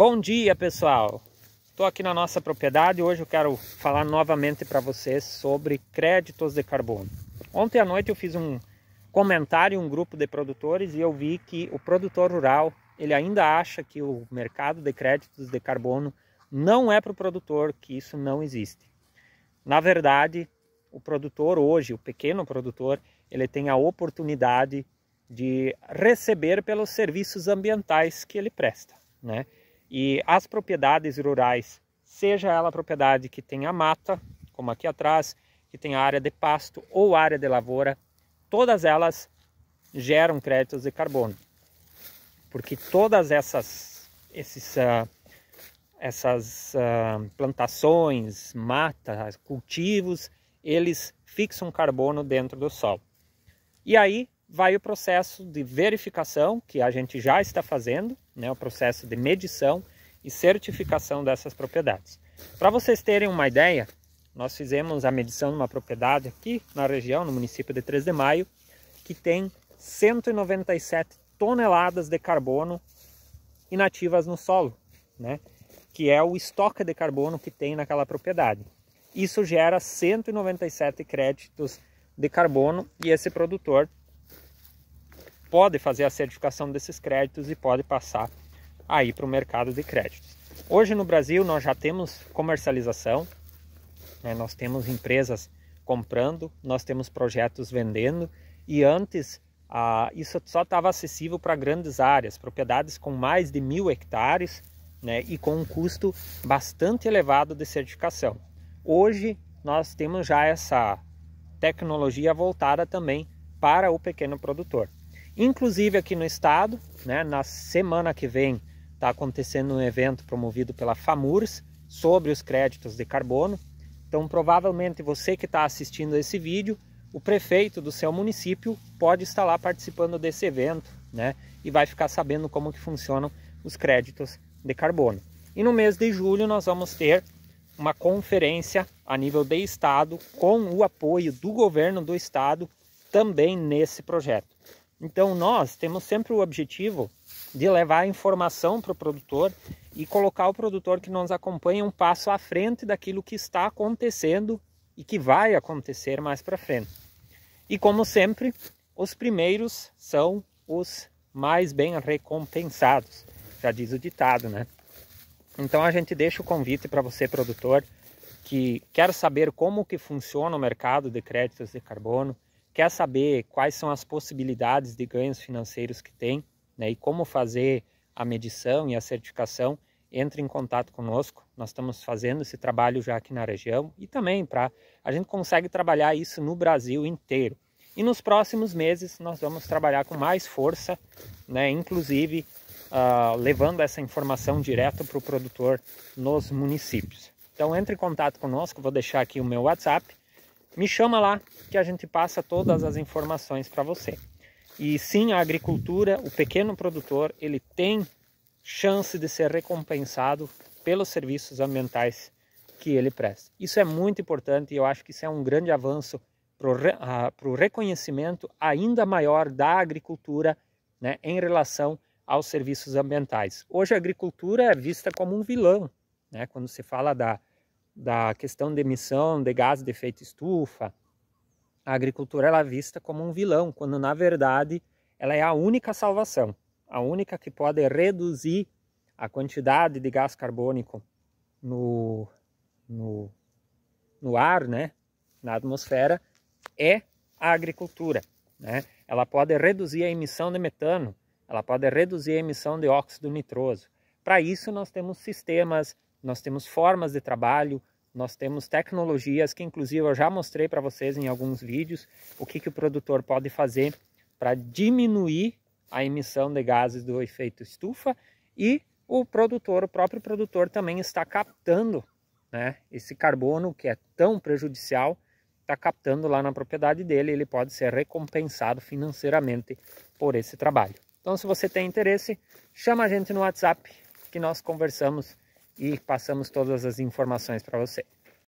Bom dia, pessoal. Estou aqui na nossa propriedade e hoje eu quero falar novamente para vocês sobre créditos de carbono. Ontem à noite eu fiz um comentário em um grupo de produtores e eu vi que o produtor rural ele ainda acha que o mercado de créditos de carbono não é para o produtor, que isso não existe. Na verdade, o produtor hoje, o pequeno produtor, ele tem a oportunidade de receber pelos serviços ambientais que ele presta, né? E as propriedades rurais, seja ela propriedade que tenha mata, como aqui atrás, que tenha área de pasto ou área de lavoura, todas elas geram créditos de carbono. Porque todas essas, esses, uh, essas uh, plantações, matas, cultivos, eles fixam carbono dentro do solo. E aí vai o processo de verificação que a gente já está fazendo, né, o processo de medição e certificação dessas propriedades. Para vocês terem uma ideia, nós fizemos a medição de uma propriedade aqui na região, no município de 3 de Maio, que tem 197 toneladas de carbono inativas no solo, né? que é o estoque de carbono que tem naquela propriedade. Isso gera 197 créditos de carbono e esse produtor pode fazer a certificação desses créditos e pode passar aí para o mercado de créditos. Hoje no Brasil nós já temos comercialização, né? nós temos empresas comprando, nós temos projetos vendendo e antes ah, isso só estava acessível para grandes áreas, propriedades com mais de mil hectares né? e com um custo bastante elevado de certificação. Hoje nós temos já essa tecnologia voltada também para o pequeno produtor inclusive aqui no estado. Né? Na semana que vem está acontecendo um evento promovido pela FAMURS sobre os créditos de carbono. Então, provavelmente você que está assistindo esse vídeo, o prefeito do seu município pode estar lá participando desse evento, né? E vai ficar sabendo como que funcionam os créditos de carbono. E no mês de julho nós vamos ter uma conferência a nível de estado com o apoio do governo do estado também nesse projeto. Então nós temos sempre o objetivo de levar a informação para o produtor e colocar o produtor que nos acompanha um passo à frente daquilo que está acontecendo e que vai acontecer mais para frente. E como sempre, os primeiros são os mais bem recompensados, já diz o ditado, né? Então a gente deixa o convite para você, produtor, que quer saber como que funciona o mercado de créditos de carbono, quer saber quais são as possibilidades de ganhos financeiros que tem né, e como fazer a medição e a certificação, entre em contato conosco. Nós estamos fazendo esse trabalho já aqui na região e também para a gente consegue trabalhar isso no Brasil inteiro. E nos próximos meses nós vamos trabalhar com mais força, né, inclusive uh, levando essa informação direto para o produtor nos municípios. Então entre em contato conosco, vou deixar aqui o meu WhatsApp me chama lá que a gente passa todas as informações para você. E sim, a agricultura, o pequeno produtor, ele tem chance de ser recompensado pelos serviços ambientais que ele presta. Isso é muito importante e eu acho que isso é um grande avanço para o reconhecimento ainda maior da agricultura né, em relação aos serviços ambientais. Hoje a agricultura é vista como um vilão, né, quando se fala da, da questão de emissão de gás de efeito estufa, a agricultura ela é vista como um vilão, quando na verdade ela é a única salvação, a única que pode reduzir a quantidade de gás carbônico no, no, no ar, né, na atmosfera, é a agricultura. Né? Ela pode reduzir a emissão de metano, ela pode reduzir a emissão de óxido nitroso. Para isso, nós temos sistemas, nós temos formas de trabalho, nós temos tecnologias que inclusive eu já mostrei para vocês em alguns vídeos o que, que o produtor pode fazer para diminuir a emissão de gases do efeito estufa e o produtor, o próprio produtor também está captando né, esse carbono que é tão prejudicial, está captando lá na propriedade dele, ele pode ser recompensado financeiramente por esse trabalho. Então, se você tem interesse, chama a gente no WhatsApp que nós conversamos e passamos todas as informações para você.